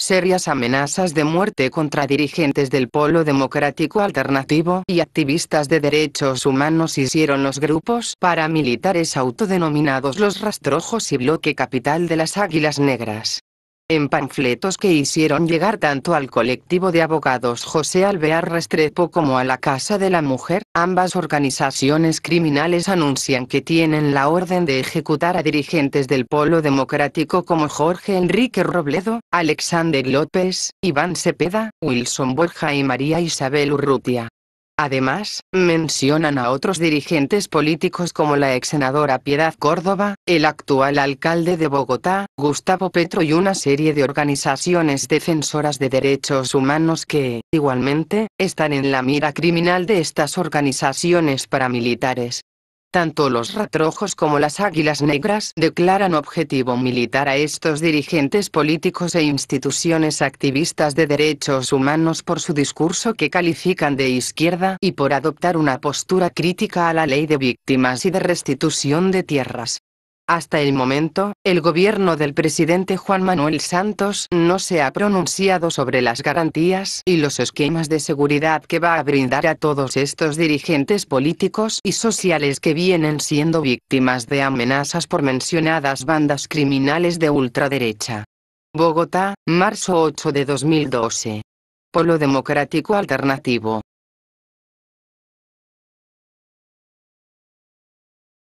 serias amenazas de muerte contra dirigentes del Polo Democrático Alternativo y activistas de derechos humanos hicieron los grupos paramilitares autodenominados los rastrojos y bloque capital de las Águilas Negras en panfletos que hicieron llegar tanto al colectivo de abogados José Alvear Restrepo como a la Casa de la Mujer, ambas organizaciones criminales anuncian que tienen la orden de ejecutar a dirigentes del Polo Democrático como Jorge Enrique Robledo, Alexander López, Iván Cepeda, Wilson Borja y María Isabel Urrutia. Además, mencionan a otros dirigentes políticos como la ex senadora Piedad Córdoba, el actual alcalde de Bogotá, Gustavo Petro y una serie de organizaciones defensoras de derechos humanos que, igualmente, están en la mira criminal de estas organizaciones paramilitares. Tanto los ratrojos como las águilas negras declaran objetivo militar a estos dirigentes políticos e instituciones activistas de derechos humanos por su discurso que califican de izquierda y por adoptar una postura crítica a la ley de víctimas y de restitución de tierras. Hasta el momento, el gobierno del presidente Juan Manuel Santos no se ha pronunciado sobre las garantías y los esquemas de seguridad que va a brindar a todos estos dirigentes políticos y sociales que vienen siendo víctimas de amenazas por mencionadas bandas criminales de ultraderecha. Bogotá, marzo 8 de 2012. Polo Democrático Alternativo.